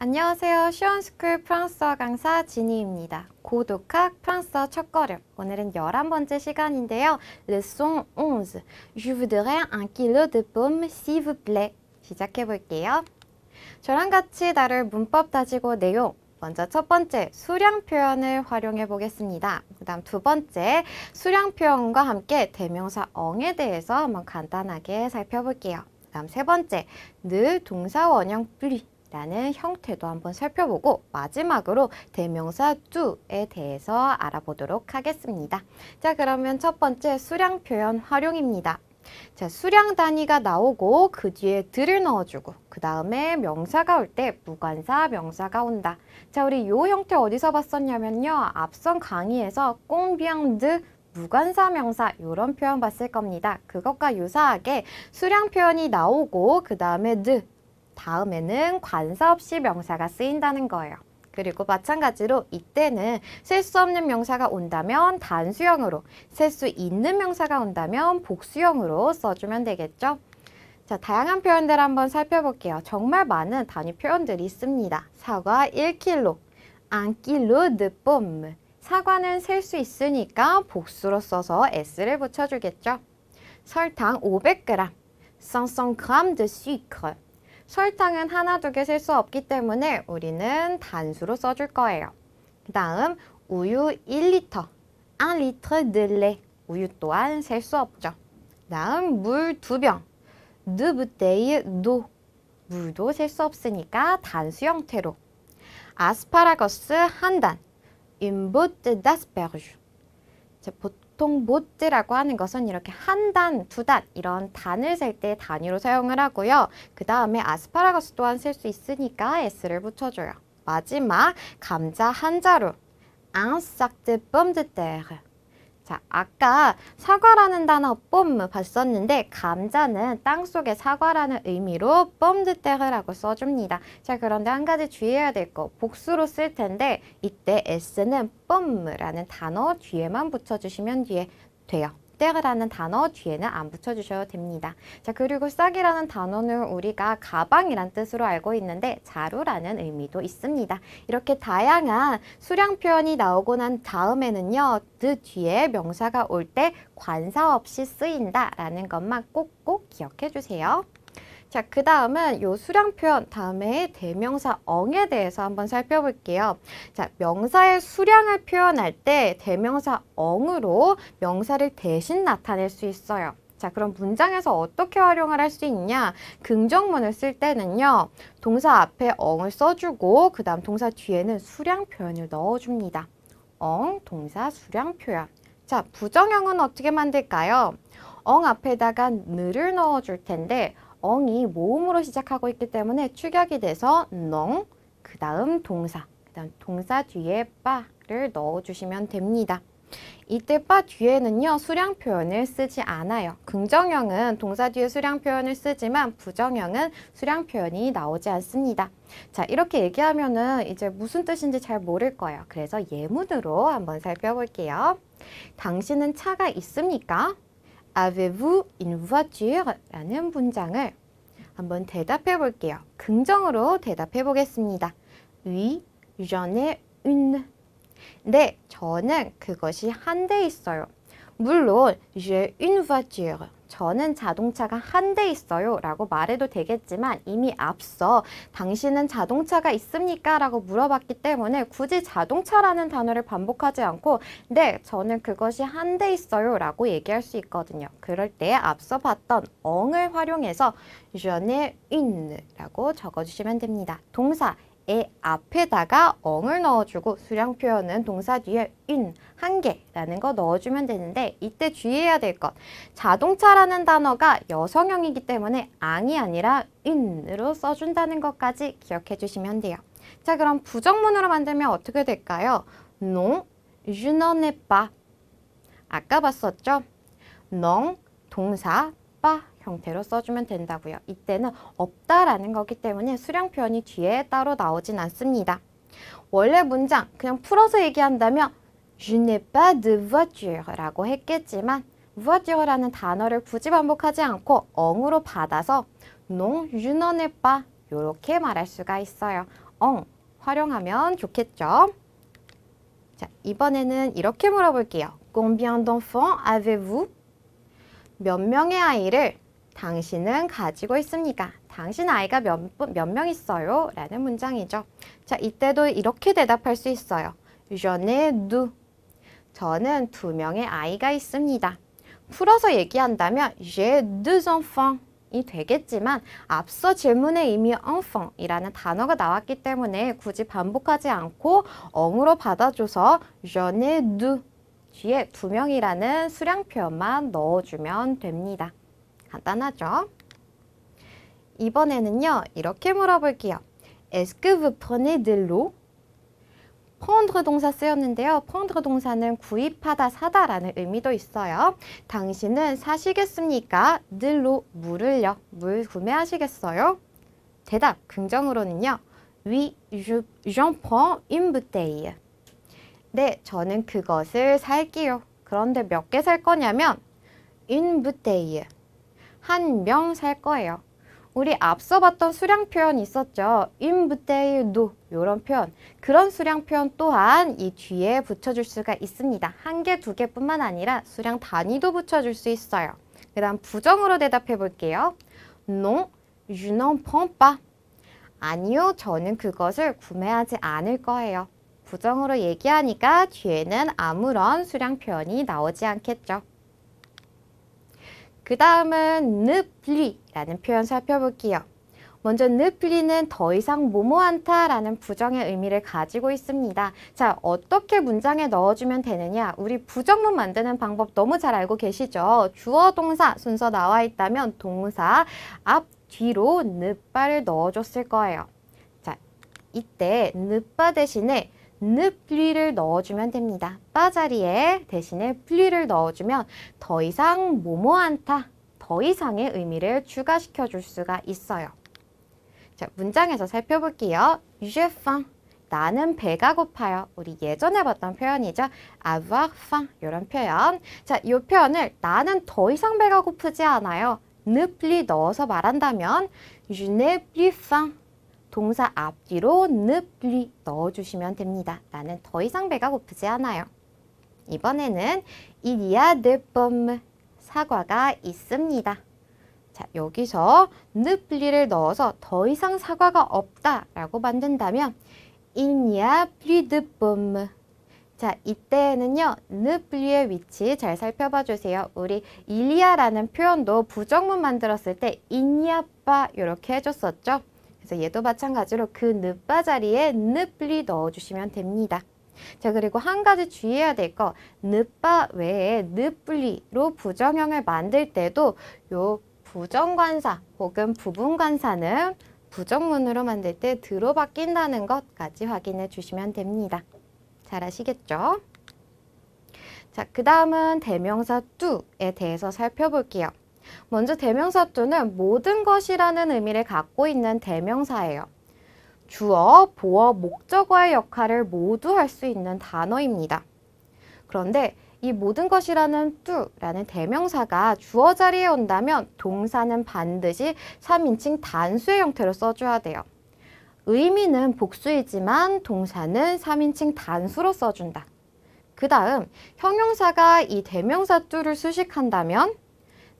안녕하세요. 시온스쿨 프랑스어 강사 지니입니다. 고독학 프랑스어 첫걸음. 오늘은 열한 번째 시간인데요. 레송 11. Je voudrais un kilo de pomme, s'il vous plaît. 시작해 볼게요. 저랑 같이 다룰 문법 다지고 내용. 먼저 첫 번째, 수량 표현을 활용해 보겠습니다. 그 다음 두 번째, 수량 표현과 함께 대명사 엉에 대해서 한번 간단하게 살펴볼게요. 그 다음 세 번째, 느 동사 원형 뿌리 라는 형태도 한번 살펴보고 마지막으로 대명사 do에 대해서 알아보도록 하겠습니다. 자 그러면 첫 번째 수량 표현 활용입니다. 자, 수량 단위가 나오고 그 뒤에 들을 넣어주고 그 다음에 명사가 올 때 무관사 명사가 온다. 자, 우리 요 형태 어디서 봤었냐면요. 앞선 강의에서 꽁비앙드 무관사 명사 이런 표현 봤을 겁니다. 그것과 유사하게 수량 표현이 나오고 그 다음에 드 다음에는 관사 없이 명사가 쓰인다는 거예요. 그리고 마찬가지로 이때는 쓸수 없는 명사가 온다면 단수형으로, 쓸수 있는 명사가 온다면 복수형으로 써주면 되겠죠. 자, 다양한 표현들 한번 살펴볼게요. 정말 많은 단위 표현들이 있습니다. 사과 1kg, 안킬로 늦봄. 사과는 셀 수 있으니까 복수로 써서 s를 붙여주겠죠. 설탕 500g, 500g de sucre. 설탕은 하나 두개쓸수 없기 때문에 우리는 단수로 써줄 거예요. 그 다음 우유 1리터, 1리터 늘레 우유 또한 셀 수 없죠. 다음 물 두 병, 느브데이 노 물도 셀 수 없으니까 단수 형태로 아스파라거스 한 단, 인보트 다스베르주 보통 못즈라고 하는 것은 이렇게 한 단, 두 단 이런 단을 셀 때 단위로 사용을 하고요. 그 다음에 아스파라거스 또한 쓸 수 있으니까 s를 붙여줘요. 마지막 감자 한 자루. Un sac 때. 자, 아까 사과라는 단어 뽐 봤었는데 감자는 땅속의 사과라는 의미로 뽐드떼흐라고 써줍니다. 자, 그런데 한 가지 주의해야 될 거 복수로 쓸 텐데 이때 s는 뽐라는 단어 뒤에만 붙여주시면 뒤에 돼요. 납땜라는 단어 뒤에는 안 붙여주셔도 됩니다. 자 그리고 싹이라는 단어는 우리가 가방이란 뜻으로 알고 있는데 자루라는 의미도 있습니다. 이렇게 다양한 수량 표현이 나오고 난 다음에는요. 드 뒤에 명사가 올 때 관사 없이 쓰인다라는 것만 꼭 꼭 기억해 주세요. 자, 그 다음은 요 수량 표현 다음에 대명사 엉에 대해서 한번 살펴볼게요. 자, 명사의 수량을 표현할 때 대명사 엉으로 명사를 대신 나타낼 수 있어요. 자, 그럼 문장에서 어떻게 활용을 할 수 있냐? 긍정문을 쓸 때는요. 동사 앞에 엉을 써주고 그 다음 동사 뒤에는 수량 표현을 넣어줍니다. 엉, 동사, 수량 표현. 자, 부정형은 어떻게 만들까요? 엉 앞에다가 느을 넣어줄 텐데 엉이 모음으로 시작하고 있기 때문에 축약이 돼서 농, 그 다음 동사, 그 다음 동사 뒤에 빠를 넣어주시면 됩니다. 이때 빠 뒤에는요 수량 표현을 쓰지 않아요. 긍정형은 동사 뒤에 수량 표현을 쓰지만 부정형은 수량 표현이 나오지 않습니다. 자 이렇게 얘기하면은 이제 무슨 뜻인지 잘 모를 거예요. 그래서 예문으로 한번 살펴볼게요. 당신은 차가 있습니까? Avez-vous une voiture? 라는 문장을 한번 대답해 볼게요. 긍정으로 대답해 보겠습니다. Oui, j'en ai une. 네, 저는 그것이 한 대 있어요. 물론, j'ai une voiture. 저는 자동차가 한 대 있어요 라고 말해도 되겠지만 이미 앞서 당신은 자동차가 있습니까? 라고 물어봤기 때문에 굳이 자동차라는 단어를 반복하지 않고 네 저는 그것이 한 대 있어요 라고 얘기할 수 있거든요 그럴 때 앞서 봤던 엉을 활용해서 je n 라고 적어주시면 됩니다 동사 에 앞에다가 엉을 넣어주고 수량 표현은 동사 뒤에 인, 한 개라는 거 넣어주면 되는데 이때 주의해야 될 것. 자동차라는 단어가 여성형이기 때문에 앙이 아니라 인으로 써준다는 것까지 기억해 주시면 돼요. 자 그럼 부정문으로 만들면 어떻게 될까요? Non, je n'en ai pas. 아까 봤었죠? Non, 동사, 형태로 써주면 된다고요. 이때는 없다라는 거기 때문에 수령 표현이 뒤에 따로 나오진 않습니다. 원래 문장 그냥 풀어서 얘기한다면 Je n'ai pas de voiture라고 했겠지만 voiture라는 단어를 굳이 반복하지 않고 엉으로 받아서 non, je n'en ai pas 이렇게 말할 수가 있어요. 엉 활용하면 좋겠죠. 자, 이번에는 이렇게 물어볼게요. Combien d'enfants avez-vous? 몇 명의 아이를 당신은 가지고 있습니다. 당신 아이가 몇 명 있어요? 라는 문장이죠. 자, 이때도 이렇게 대답할 수 있어요. j'en ai 저는 두 명의 아이가 있습니다. 풀어서 얘기한다면 j a deux enfants 이 되겠지만 앞서 질문의 의미 enfant이라는 단어가 나왔기 때문에 굳이 반복하지 않고 엉으로 받아줘서 j'en a d u 뒤에 두 명이라는 수량 표현만 넣어주면 됩니다. 간단하죠? 이번에는요. 이렇게 물어볼게요. Est-ce que vous prenez de l'eau? prendre 동사 쓰였는데요. prendre 동사는 구입하다, 사다라는 의미도 있어요. 당신은 사시겠습니까? 들로 물을요. 물 구매하시겠어요? 대답 긍정으로는요. Oui, j'en prends une bouteille. 네, 저는 그것을 살게요. 그런데 몇 개 살 거냐면 une bouteille. 한명살 거예요. 우리 앞서 봤던 수량 표현 있었죠. 인부테이 do 이런 표현. 그런 수량 표현 또한 이 뒤에 붙여줄 수가 있습니다. 한 개, 두 개뿐만 아니라 수량 단위도 붙여줄 수 있어요. 그 다음 부정으로 대답해 볼게요. Non, je n'en prends pas. 아니요, 저는 그것을 구매하지 않을 거예요. 부정으로 얘기하니까 뒤에는 아무런 수량 표현이 나오지 않겠죠. 그 다음은 늪리라는 표현 살펴볼게요. 먼저 늪리는더 이상 모모한다 라는 부정의 의미를 가지고 있습니다. 자, 어떻게 문장에 넣어주면 되느냐? 우리 부정문 만드는 방법 너무 잘 알고 계시죠? 주어 동사 순서 나와 있다면 동사 앞 뒤로 늪바를 넣어줬을 거예요. 자, 이때 늪바 대신에 느플리를 넣어주면 됩니다. 빠자리에 대신에 플리를 넣어주면 더 이상 모모한타, 더 이상의 의미를 추가시켜 줄 수가 있어요. 자, 문장에서 살펴볼게요. J'ai faim. 나는 배가 고파요. 우리 예전에 봤던 표현이죠. avoir faim 이런 표현. 자, 이 표현을 나는 더 이상 배가 고프지 않아요. ne plus 넣어서 말한다면 je n'ai plus faim. 동사 앞뒤로 늪리 넣어주시면 됩니다. 나는 더 이상 배가 고프지 않아요. 이번에는 이디아 드범 사과가 있습니다. 자, 여기서 늪리를 넣어서 더 이상 사과가 없다 라고 만든다면 이니아 리드범 자, 이때는요. 늪리의 위치 잘 살펴봐 주세요. 우리 일리아라는 표현도 부정문 만들었을 때 이니아빠 이렇게 해줬었죠. 그래서 얘도 마찬가지로 그 늪바 자리에 늦리 넣어주시면 됩니다. 자 그리고 한 가지 주의해야 될거 늪바 외에 늪불리로 부정형을 만들 때도 요 부정관사 혹은 부분관사는 부정문으로 만들 때 들어 바뀐다는 것까지 확인해 주시면 됩니다. 잘 아시겠죠? 자, 그 다음은 대명사 t 에 대해서 살펴볼게요. 먼저 대명사투는 모든 것이라는 의미를 갖고 있는 대명사예요. 주어, 보어, 목적어의 역할을 모두 할 수 있는 단어입니다. 그런데 이 모든 것이라는 뚜라는 대명사가 주어 자리에 온다면 동사는 반드시 3인칭 단수의 형태로 써줘야 돼요. 의미는 복수이지만 동사는 3인칭 단수로 써준다. 그 다음 형용사가 이 대명사 뚜를 수식한다면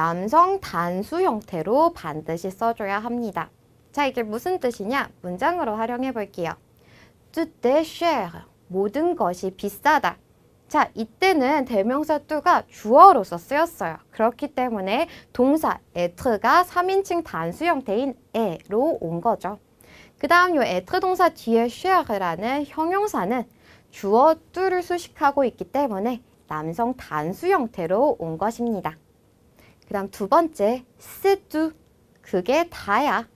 남성 단수 형태로 반드시 써줘야 합니다. 자, 이게 무슨 뜻이냐? 문장으로 활용해 볼게요. Tout est cher. 모든 것이 비싸다. 자, 이때는 대명사 뚜가 주어로서 쓰였어요. 그렇기 때문에 동사 에트가 3인칭 단수 형태인 에로 온 거죠. 그 다음 요 에트 동사 뒤에 쉐어라는 형용사는 주어 뚜를 수식하고 있기 때문에 남성 단수 형태로 온 것입니다. 그 다음 두 번째, c e 그게 다야.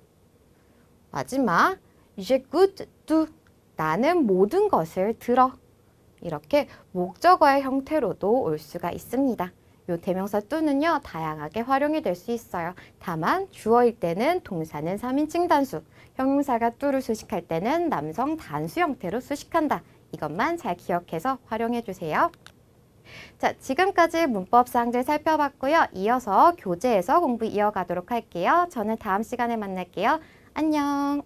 마지막, 이제 c 뚜 나는 모든 것을 들어. 이렇게 목적어의 형태로도 올 수가 있습니다. 요 대명사 뚜는요 다양하게 활용이 될 수 있어요. 다만 주어일 때는 동사는 3인칭 단수, 형용사가 뚜를 수식할 때는 남성 단수 형태로 수식한다. 이것만 잘 기억해서 활용해 주세요. 자, 지금까지 문법 사항들 살펴봤고요. 이어서 교재에서 공부 이어가도록 할게요. 저는 다음 시간에 만날게요. 안녕!